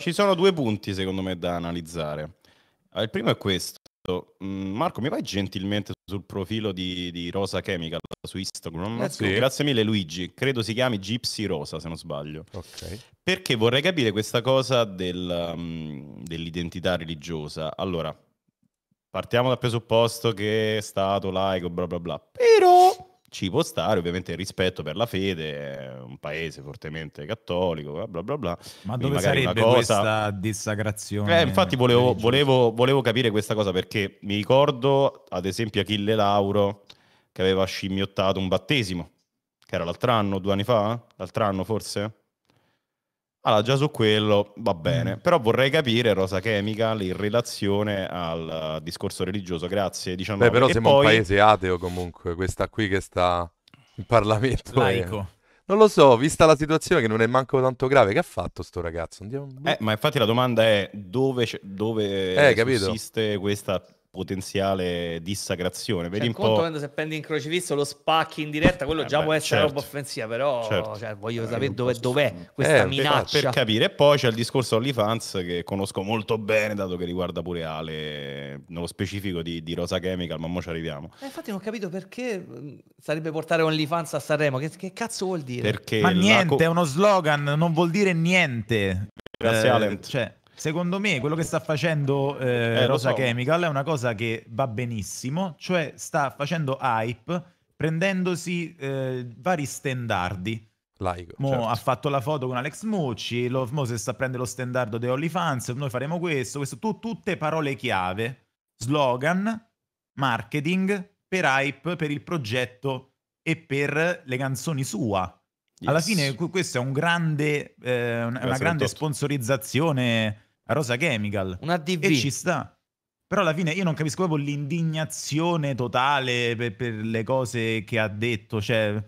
Ci sono due punti secondo me da analizzare. Ah, il primo è questo. Mm, Marco, mi vai gentilmente sul profilo di, di Rosa Chemical su Instagram? Eh, sì. Grazie mille Luigi, credo si chiami Gypsy Rosa se non sbaglio. Okay. Perché vorrei capire questa cosa del, um, dell'identità religiosa. Allora, partiamo dal presupposto che è stato laico, bla bla bla. Però ci può stare, ovviamente rispetto per la fede, è eh, un paese fortemente cattolico, bla bla bla. Ma dove sarebbe cosa... questa dissacrazione? Eh, infatti volevo, volevo, volevo, capire questa cosa perché mi ricordo ad esempio Achille Lauro che aveva scimmiottato un battesimo, che era l'altro anno, due anni fa, eh? l'altro anno forse? Allora, già su quello va mm. bene, mm. però vorrei capire Rosa Chemical in relazione al uh, discorso religioso, grazie. 19. Diciamo. Beh, però e siamo poi... un paese ateo comunque, questa qui che sta in Parlamento. Laico. È... Non lo so, vista la situazione che non è manco tanto grave, che ha fatto sto ragazzo? Andiamo... Eh, ma infatti la domanda è dove, dove eh, esiste questa potenziale dissacrazione. Vedi cioè, un conto po'... quando se prendi in crocifisso lo spacchi in diretta, quello eh già beh, può essere certo. roba offensiva, però certo. cioè, voglio eh, sapere dove, posso... dov'è questa eh, minaccia. Per, per, capire. E poi c'è il discorso OnlyFans che conosco molto bene, dato che riguarda pure Ale, nello specifico di, di Rosa Chemical, ma mo ci arriviamo. Eh, infatti non ho capito perché mm, sarebbe portare OnlyFans a Sanremo, che, che cazzo vuol dire? Perché ma niente, co- è uno slogan, non vuol dire niente. Grazie eh, Alent. Cioè... Secondo me quello che sta facendo eh, eh, Rosa so. Chemical è una cosa che va benissimo, cioè sta facendo hype prendendosi eh, vari standardi. Laico, Mo certo. ha fatto la foto con Alex Mucci, lo, Mo se sta a prendere lo standard di OnlyFans, noi faremo questo, questo tu, tutte parole chiave, slogan, marketing, per hype, per il progetto e per le canzoni sua. Yes. Alla fine questo è un grande, eh, una, una grande sponsorizzazione Rosa Chemical. Una DV. E ci sta. Però alla fine io non capisco proprio l'indignazione totale per, per le cose che ha detto. Cioè,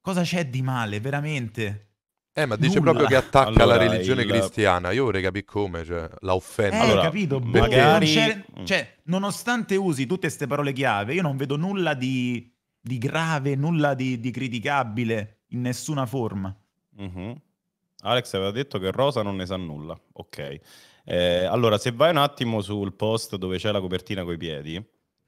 cosa c'è di male, veramente? Eh, ma dice Nulla. proprio che attacca allora, la religione il... cristiana. Io vorrei capire come, cioè, la offende. Eh, allora, capito, perché... magari... Non cioè, nonostante usi tutte queste parole chiave, io non vedo nulla di, di grave, nulla di, di, criticabile, in nessuna forma. Mm-hmm. Alex aveva detto che Rosa non ne sa nulla, ok. Eh, allora, se vai un attimo sul post dove c'è la copertina coi piedi,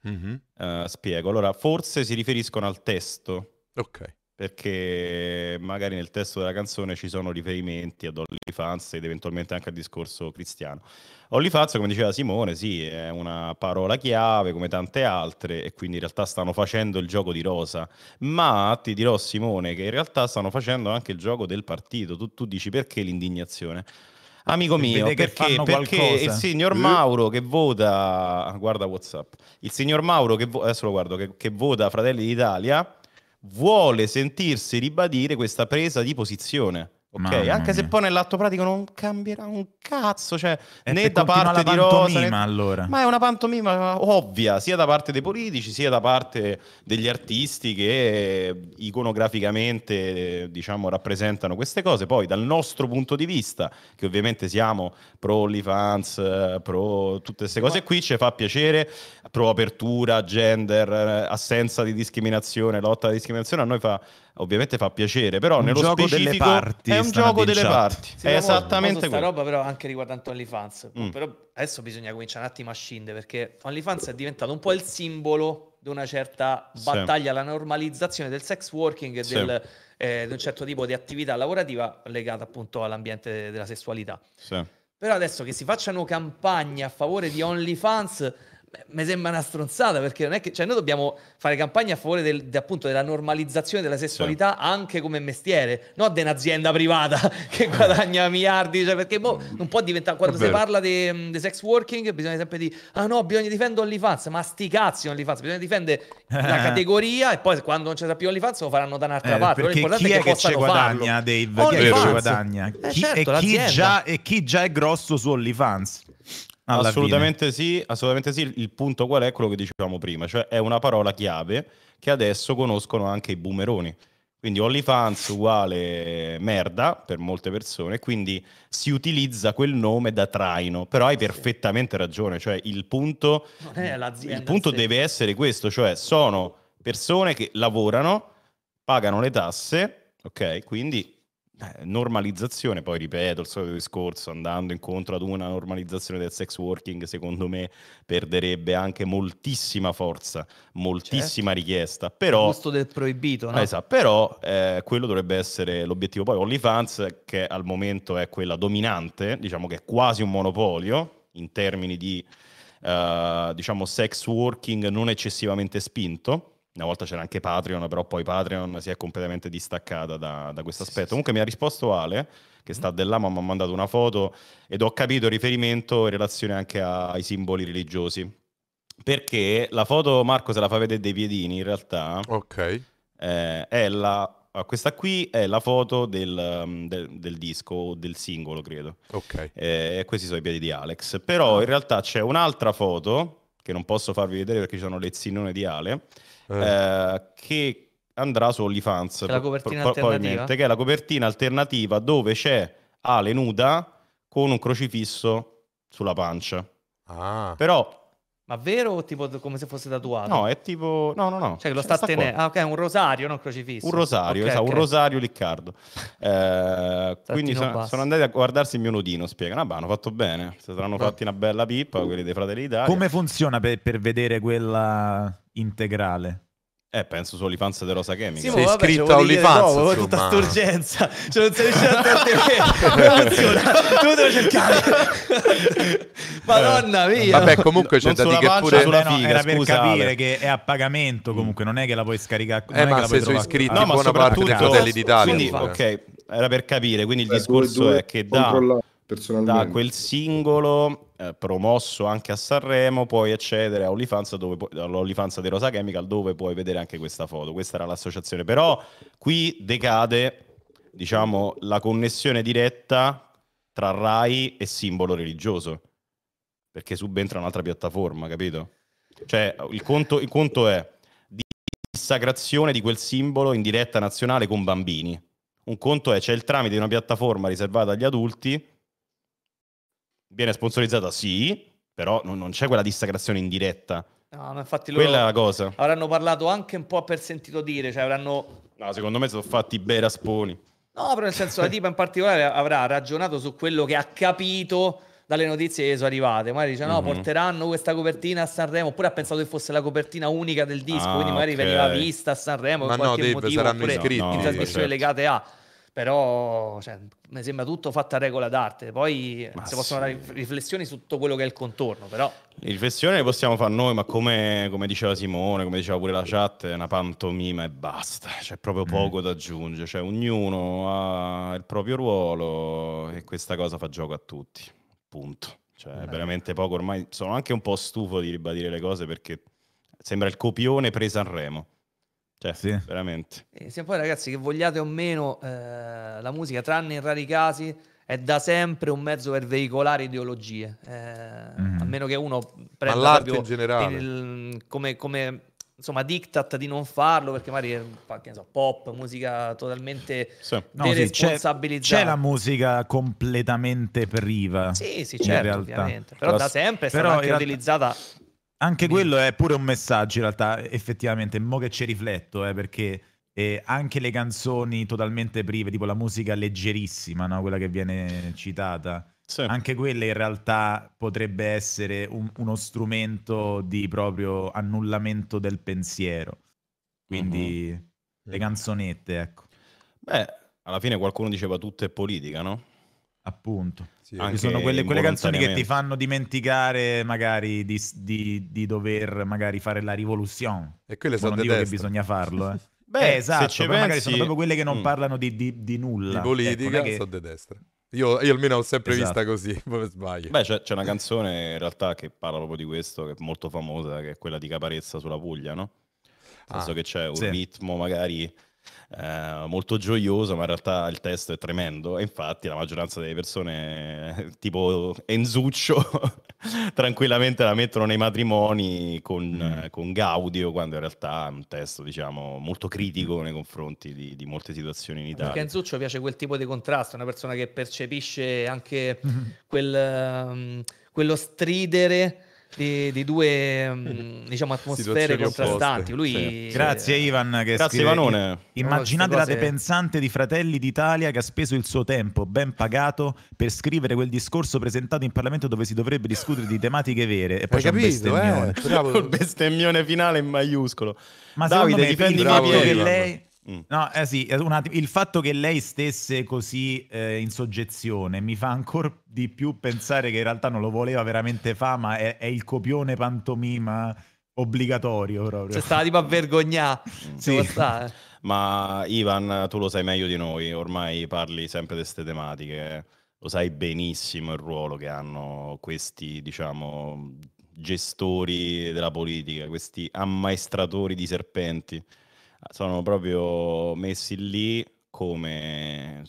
mm-hmm. eh, spiego. Allora, forse si riferiscono al testo. Ok. Perché magari nel testo della canzone ci sono riferimenti ad OnlyFans ed eventualmente anche al discorso cristiano. OnlyFans, come diceva Simone, sì, è una parola chiave come tante altre e quindi in realtà stanno facendo il gioco di Rosa, ma ti dirò Simone che in realtà stanno facendo anche il gioco del partito. Tu, tu dici perché l'indignazione? Amico mio, perché, perché il signor eh? Mauro che vota, guarda Whatsapp, il signor Mauro che, adesso lo guardo, che, che vota Fratelli d'Italia vuole sentirsi ribadire questa presa di posizione. Ok, Mamma anche mia. se poi nell'atto pratico non cambierà un cazzo, cioè e né da parte di Rosa, né... allora. ma è una pantomima ovvia, sia da parte dei politici, sia da parte degli artisti che iconograficamente diciamo rappresentano queste cose. Poi dal nostro punto di vista, che ovviamente siamo pro fans, pro tutte queste cose qui, ci fa piacere, pro apertura, gender, assenza di discriminazione, lotta alla discriminazione, a noi fa ovviamente fa piacere, però un nello gioco specifico delle parti, è un gioco delle parti. Sì, è esattamente questa roba, però, anche riguardante OnlyFans. Mm. Però adesso bisogna cominciare un attimo a scindere perché OnlyFans è diventato un po' il simbolo di una certa battaglia alla normalizzazione del sex working e sì. del, eh, di un certo tipo di attività lavorativa legata appunto all'ambiente della sessualità. Sì. Però adesso che si facciano campagne a favore di OnlyFans mi sembra una stronzata perché non è che cioè, noi dobbiamo fare campagna a favore del, de, appunto, della normalizzazione della sessualità sì. anche come mestiere, non di un'azienda privata che guadagna miliardi, cioè, perché boh, mm. non può diventare quando si parla di mm, sex working bisogna sempre dire "Ah no, bisogna difendere OnlyFans", ma sti cazzi OnlyFans, bisogna difendere la categoria e poi quando non c'è più OnlyFans lo faranno da un'altra eh, parte, l'importante è è che ci guadagna farlo. Dave, chi ci guadagna? Eh, chi, certo, e, chi già, e chi già è grosso su OnlyFans? Assolutamente sì, assolutamente sì, Il punto qual è quello che dicevamo prima, cioè è una parola chiave che adesso conoscono anche i boomeroni. Quindi OnlyFans uguale merda per molte persone, quindi si utilizza quel nome da traino, però hai perfettamente ragione, cioè il punto, il punto deve essere questo, cioè sono persone che lavorano, pagano le tasse, ok? Quindi eh, normalizzazione, poi ripeto il solito discorso, andando incontro ad una normalizzazione del sex working, secondo me perderebbe anche moltissima forza, moltissima certo. richiesta, però... Il gusto del proibito, no? Esatto, però eh, quello dovrebbe essere l'obiettivo. Poi OnlyFans, che al momento è quella dominante, diciamo che è quasi un monopolio in termini di, eh, diciamo, sex working non eccessivamente spinto, una volta c'era anche Patreon, però poi Patreon si è completamente distaccata da, da questo aspetto. Sì, Comunque sì. mi ha risposto Ale, che sta mm-hmm. della ma mi ha mandato una foto ed ho capito riferimento in relazione anche a, ai simboli religiosi. Perché la foto Marco se la fa vedere dei piedini in realtà. Ok. Eh, è la ah, questa qui è la foto del, mm, del, del disco, del singolo, credo. Ok. Eh, questi sono i piedi di Alex. Però ah. in realtà c'è un'altra foto che non posso farvi vedere perché ci sono le zinone di Ale, eh. Eh, che andrà su OnlyFans. Che è la copertina pro- alternativa. Che è la copertina alternativa dove c'è Ale nuda con un crocifisso sulla pancia. Ah. Però ma vero o tipo come se fosse tatuato? No, è tipo... No, no, no. Cioè lo cioè, sta, sta tenendo... Ah, ok, un rosario, non crocifisso. Un rosario, okay, esatto, okay. un rosario Liccardo. Eh, quindi sono, sono, andati a guardarsi il mio nudino, spiegano. Ah, bah, hanno fatto bene. Si saranno fatti una bella pippa, quelli dei Fratelli d'Italia. Come funziona per, per vedere quella integrale? Eh, penso su OnlyFans di Rosa Chemica. Sì, Sei vabbè, iscritto a cioè, OnlyFans. No, insomma. tutta urgenza. Cioè, non sei riuscito a trattenere. Tu devo cercare. Eh. Madonna mia. Vabbè, comunque c'è da dire che pure... Sulla eh figa, era per scusate. capire che è a pagamento mm. comunque, non è che la puoi scaricare. Eh, ma se sono iscritti no, buona parte dei modelli d'Italia. Quindi, ok, era per capire. Quindi il discorso è che da, da quel singolo eh, promosso anche a Sanremo, puoi accedere a OnlyFans dove, all'OnlyFans di Rosa Chemical dove puoi vedere anche questa foto. Questa era l'associazione. Però qui decade diciamo, la connessione diretta tra RAI e simbolo religioso, perché subentra un'altra piattaforma, capito? Cioè il conto, il conto è dissacrazione di quel simbolo in diretta nazionale con bambini. Un conto è c'è il tramite di una piattaforma riservata agli adulti viene sponsorizzata, sì, però non, non c'è quella dissacrazione in diretta. No, infatti loro Quella è la cosa. avranno parlato anche un po' per sentito dire, cioè avranno... No, secondo me sono fatti bei rasponi. No, però nel senso la tipa in particolare avrà ragionato su quello che ha capito dalle notizie che sono arrivate. Magari dice no, mm-hmm. porteranno questa copertina a Sanremo, oppure ha pensato che fosse la copertina unica del disco, ah, quindi magari okay. veniva vista a Sanremo Ma per no, qualche motivo, saranno iscritti, no, in trasmissioni certo. legate a però cioè, mi sembra tutto fatto a regola d'arte. Poi ma si possono fare riflessioni su tutto quello che è il contorno, però. riflessioni le possiamo fare noi, ma come, come, diceva Simone, come diceva pure la chat, è una pantomima e basta. C'è proprio mm. poco mm. da aggiungere. Cioè, ognuno ha il proprio ruolo e questa cosa fa gioco a tutti. Punto. Cioè, Beh. veramente poco. Ormai sono anche un po' stufo di ribadire le cose perché sembra il copione pre-Sanremo cioè, sì. veramente. E se poi ragazzi, che vogliate o meno, eh, la musica, tranne in rari casi, è da sempre un mezzo per veicolare ideologie, eh, mm. a meno che uno prenda Ma proprio in generale. Il, come, come insomma, diktat di non farlo perché magari che so, pop, musica totalmente sì. No, sì, c'è, c'è, la musica completamente priva. Sì, sì, certo, realtà. ovviamente. Però, però da sempre è stata anche realtà... utilizzata anche quello è pure un messaggio in realtà, effettivamente, mo che ci rifletto, eh, perché eh, anche le canzoni totalmente prive, tipo la musica leggerissima, no? quella che viene citata, sì. anche quella in realtà potrebbe essere un, uno strumento di proprio annullamento del pensiero. Quindi uh-huh. le mm. canzonette, ecco. Beh, alla fine qualcuno diceva tutto è politica, no? Appunto. Sì, sono quelle, quelle, canzoni che ti fanno dimenticare magari di, di, di dover magari fare la rivoluzione. E quelle sono dico che bisogna farlo, eh. Beh, eh, esatto, pensi... magari sono proprio quelle che non mm. parlano di, di, nulla. Di ecco, politica, ecco, che... sono di destra. Io, io, almeno l'ho sempre esatto. vista così, come sbaglio. Beh, c'è, c'è, una canzone in realtà che parla proprio di questo, che è molto famosa, che è quella di Caparezza sulla Puglia, no? Nel ah, senso che c'è un sì. ritmo magari eh, molto gioioso, ma in realtà il testo è tremendo e infatti la maggioranza delle persone, tipo Enzuccio, tranquillamente la mettono nei matrimoni con, mm. con, Gaudio, quando in realtà è un testo diciamo, molto critico nei confronti di, di molte situazioni in Italia. Perché Enzuccio piace quel tipo di contrasto, una persona che percepisce anche mhm. quel, um, quello stridere di, di due mm, diciamo, atmosfere contrastanti. Lui, sì. Grazie Ivan che Grazie scrive, Ivanone. Immaginate la depensante di Fratelli d'Italia che ha speso il suo tempo ben pagato per scrivere quel discorso presentato in Parlamento dove si dovrebbe discutere di tematiche vere e poi Hai c'è capito, un bestemmione. Eh? il bestemmione finale in maiuscolo. Ma Davide, dipende da che lei Mm. No, eh sì, eh, attimo, il fatto che lei stesse così eh, in soggezione mi fa ancora di più pensare che in realtà non lo voleva veramente fa, ma è, è il copione pantomima obbligatorio proprio. Cioè stava tipo a vergognare. Mm. sì. Ma Ivan, tu lo sai meglio di noi, ormai parli sempre di queste tematiche, lo sai benissimo il ruolo che hanno questi, diciamo, gestori della politica, questi ammaestratori di serpenti sono proprio messi lì come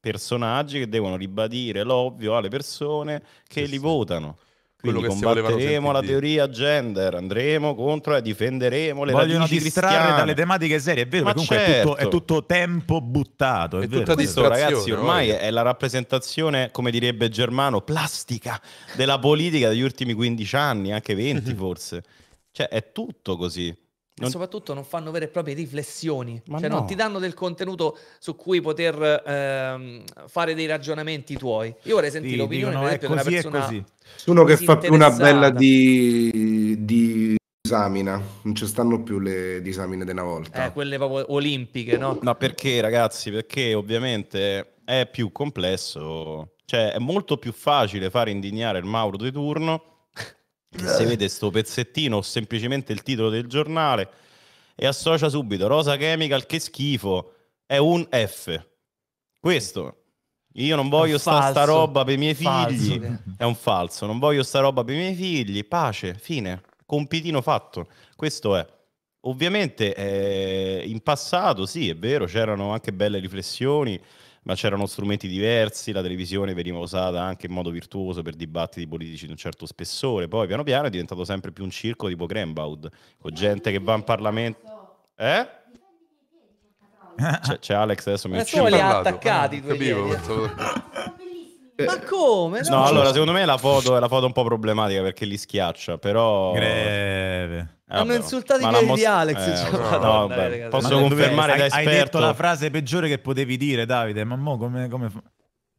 personaggi che devono ribadire l'ovvio alle persone che sì, li sì. votano. Quindi Quello combatteremo la teoria gender, andremo contro e difenderemo le Vogliono distrarre cristiane. dalle tematiche serie, è vero, Ma comunque certo. è, tutto, è, certo. tutto, tempo buttato. È, è tutta Questo, ragazzi, ormai è la rappresentazione, come direbbe Germano, plastica della politica degli ultimi 15 anni, anche 20 forse. Cioè, è tutto così. Non... soprattutto non fanno vere e proprie riflessioni, Ma cioè no. non ti danno del contenuto su cui poter ehm, fare dei ragionamenti tuoi. Io vorrei sentire sì, l'opinione di una persona. Uno che fa più una bella di, di disamina, non ci stanno più le disamine di una volta. Eh, quelle proprio olimpiche, no? Ma perché ragazzi? Perché ovviamente è più complesso, cioè è molto più facile fare indignare il Mauro di turno se vede sto pezzettino o semplicemente il titolo del giornale e associa subito Rosa Chemical, che schifo, è un F. Questo, io non voglio sta, sta, roba per i miei figli, falso. è un falso, non voglio sta roba per i miei figli, pace, fine, compitino fatto, questo è. Ovviamente eh, in passato sì, è vero, c'erano anche belle riflessioni, ma c'erano strumenti diversi, la televisione veniva usata anche in modo virtuoso per dibattiti politici di un certo spessore, poi piano piano è diventato sempre più un circo tipo Grembaud, con gente che va in Parlamento... Eh? C'è, c'è Alex adesso mi ha ci li ha attaccati, ah, capivo, eh. Ma come? No, no allora secondo me la foto è la foto un po' problematica perché li schiaccia, però... Greve. Eh, Hanno vabbè, insultato i piedi di Alex. Eh, cioè, no, no, vabbè. Posso ma confermare hai, da esperto. Hai detto la frase peggiore che potevi dire, Davide. Ma mo come... come...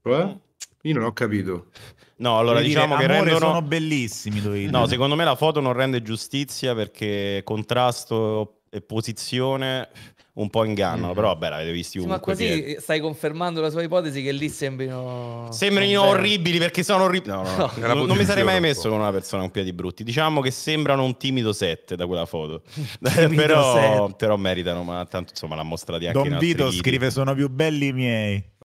Eh? Io non ho capito. No, allora Devi diciamo dire, che rendono... sono bellissimi. No, secondo me la foto non rende giustizia perché contrasto e posizione un po' ingannano, mm. però vabbè, l'avete visti sì, Ma così che... stai confermando la sua ipotesi che lì sembrino sembrino orribili perché sono orribili. No, no, no. non, non mi sarei mai messo con una persona con piedi brutti. Diciamo che sembrano un timido 7 da quella foto. però, però, meritano, ma tanto insomma l'ha mostrati anche Don Vito scrive sono più belli i miei.